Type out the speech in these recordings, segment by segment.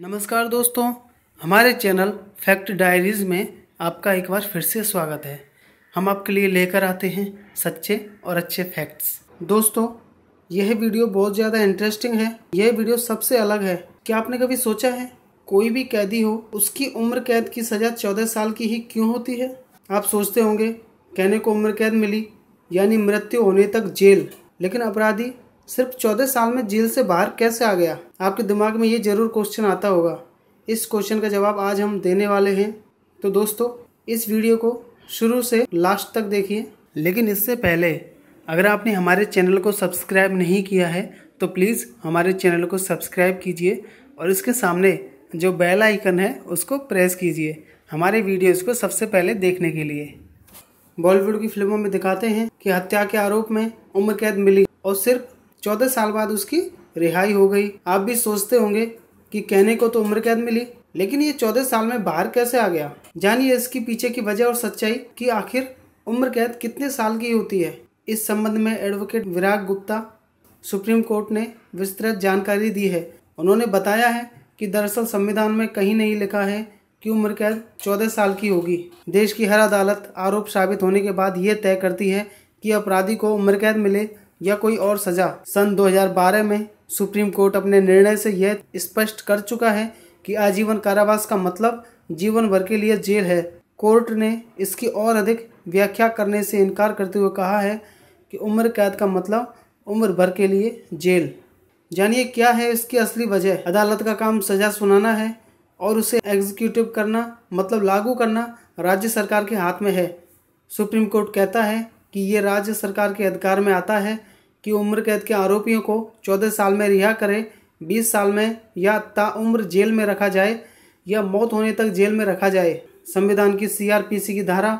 नमस्कार दोस्तों हमारे चैनल फैक्ट डायरीज़ में आपका एक बार फिर से स्वागत है हम आपके लिए लेकर आते हैं सच्चे और अच्छे फैक्ट्स दोस्तों यह वीडियो बहुत ज़्यादा इंटरेस्टिंग है यह वीडियो सबसे अलग है क्या आपने कभी सोचा है कोई भी कैदी हो उसकी उम्र कैद की सज़ा चौदह साल की ही क्यों होती है आप सोचते होंगे कहने को उम्र कैद मिली यानी मृत्यु होने तक जेल लेकिन अपराधी सिर्फ चौदह साल में जेल से बाहर कैसे आ गया आपके दिमाग में ये जरूर क्वेश्चन आता होगा इस क्वेश्चन का जवाब आज हम देने वाले हैं तो दोस्तों इस वीडियो को शुरू से लास्ट तक देखिए लेकिन इससे पहले अगर आपने हमारे चैनल को सब्सक्राइब नहीं किया है तो प्लीज़ हमारे चैनल को सब्सक्राइब कीजिए और इसके सामने जो बेल आइकन है उसको प्रेस कीजिए हमारे वीडियोस को सबसे पहले देखने के लिए बॉलीवुड की फिल्मों में दिखाते हैं कि हत्या के आरोप में उम्र कैद मिली और सिर्फ चौदह साल बाद उसकी रिहाई हो गई आप भी सोचते होंगे कि कहने को तो उम्र कैद मिली लेकिन ये चौदह साल में बाहर कैसे आ गया जानिए इसके पीछे की वजह और सच्चाई कि आखिर उम्र कैद कितने साल की होती है इस संबंध में advocate Virag Gupta supreme court ने विस्तृत जानकारी दी है उन्होंने बताया है कि दरअसल संविधान में कहीं नहीं लिखा है कि उम्र कैद चौदह साल की होगी देश की हर अदालत आरोप साबित होने के बाद ये तय करती है कि अपराधी को उम्र कैद मिले या कोई और सजा सन 2012 में सुप्रीम कोर्ट अपने निर्णय से यह स्पष्ट कर चुका है कि आजीवन कारावास का मतलब जीवन भर के लिए जेल है कोर्ट ने इसकी और अधिक व्याख्या करने से इनकार करते हुए कहा है कि उम्र कैद का मतलब उम्र भर के लिए जेल जानिए क्या है इसकी असली वजह अदालत का काम सजा सुनाना है और उसे एग्जीक्यूटिव करना मतलब लागू करना राज्य सरकार के हाथ में है सुप्रीम कोर्ट कहता है कि ये राज्य सरकार के अधिकार में आता है कि उम्र कैद के आरोपियों को चौदह साल में रिहा करें बीस साल में या ताउम्र जेल में रखा जाए या मौत होने तक जेल में रखा जाए संविधान की सीआरपीसी की धारा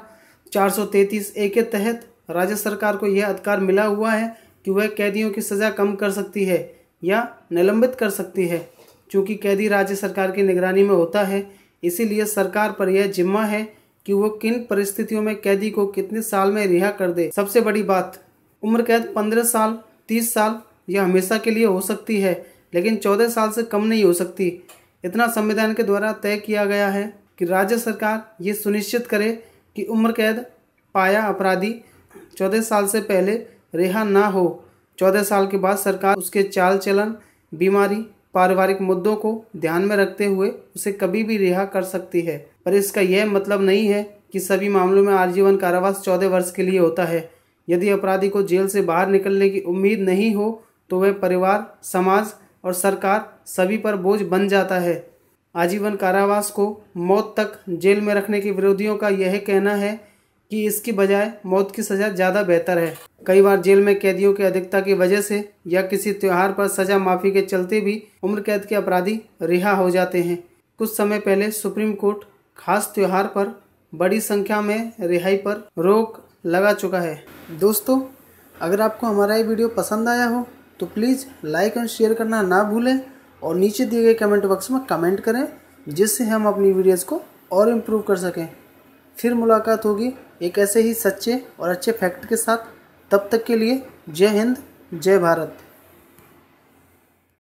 433 ए के तहत राज्य सरकार को यह अधिकार मिला हुआ है कि वह कैदियों की सज़ा कम कर सकती है या निलंबित कर सकती है चूँकि कैदी राज्य सरकार की निगरानी में होता है इसीलिए सरकार पर यह जिम्मा है कि वो किन परिस्थितियों में कैदी को कितने साल में रिहा कर दे सबसे बड़ी बात उम्र कैद पंद्रह साल तीस साल यह हमेशा के लिए हो सकती है लेकिन चौदह साल से कम नहीं हो सकती इतना संविधान के द्वारा तय किया गया है कि राज्य सरकार ये सुनिश्चित करे कि उम्र कैद पाया अपराधी चौदह साल से पहले रिहा ना हो चौदह साल के बाद सरकार उसके चाल चलन बीमारी पारिवारिक मुद्दों को ध्यान में रखते हुए उसे कभी भी रिहा कर सकती है पर इसका यह मतलब नहीं है कि सभी मामलों में आजीवन कारावास चौदह वर्ष के लिए होता है यदि अपराधी को जेल से बाहर निकलने की उम्मीद नहीं हो तो वह परिवार समाज और सरकार सभी पर बोझ बन जाता है आजीवन कारावास को मौत तक जेल में रखने के विरोधियों का यह कहना है कि इसकी बजाय मौत की सज़ा ज़्यादा बेहतर है कई बार जेल में कैदियों की अधिकता की वजह से या किसी त्यौहार पर सज़ा माफ़ी के चलते भी उम्र कैद के अपराधी रिहा हो जाते हैं कुछ समय पहले सुप्रीम कोर्ट खास त्यौहार पर बड़ी संख्या में रिहाई पर रोक लगा चुका है दोस्तों अगर आपको हमारा ये वीडियो पसंद आया हो तो प्लीज़ लाइक एंड शेयर करना ना भूलें और नीचे दिए गए कमेंट बॉक्स में कमेंट करें जिससे हम अपनी वीडियोज़ को और इम्प्रूव कर सकें फिर मुलाकात होगी एक ऐसे ही सच्चे और अच्छे फैक्ट के साथ तब तक के लिए जय हिंद जय भारत